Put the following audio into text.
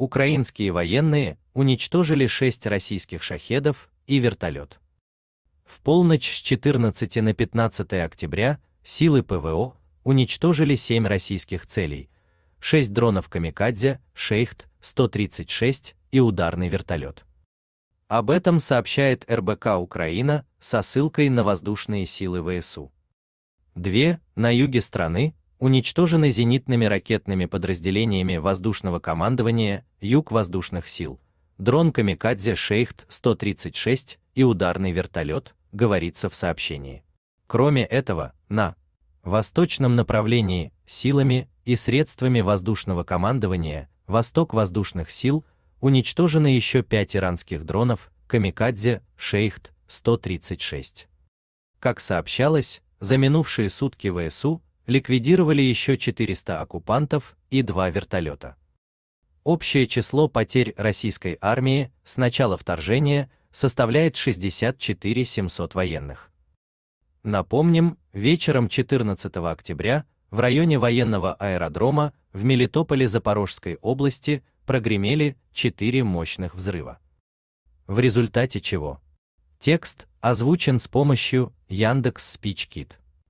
Украинские военные уничтожили шесть российских шахедов и вертолет. В полночь с 14 на 15 октября силы ПВО уничтожили 7 российских целей, 6 дронов «Камикадзе», «Шейхт-136» и ударный вертолет. Об этом сообщает РБК Украина со ссылкой на воздушные силы ВСУ. Две, на юге страны, уничтожены зенитными ракетными подразделениями воздушного командования Юг воздушных сил, дрон Камикадзе Шейхт-136 и ударный вертолет, говорится в сообщении. Кроме этого, на восточном направлении силами и средствами воздушного командования Восток воздушных сил уничтожены еще пять иранских дронов Камикадзе Шейхт-136. Как сообщалось, за минувшие сутки ВСУ ликвидировали еще 400 оккупантов и два вертолета. Общее число потерь российской армии с начала вторжения составляет 64 700 военных. Напомним, вечером 14 октября в районе военного аэродрома в Мелитополе Запорожской области прогремели четыре мощных взрыва. В результате чего? Текст озвучен с помощью Яндекс Спичкит.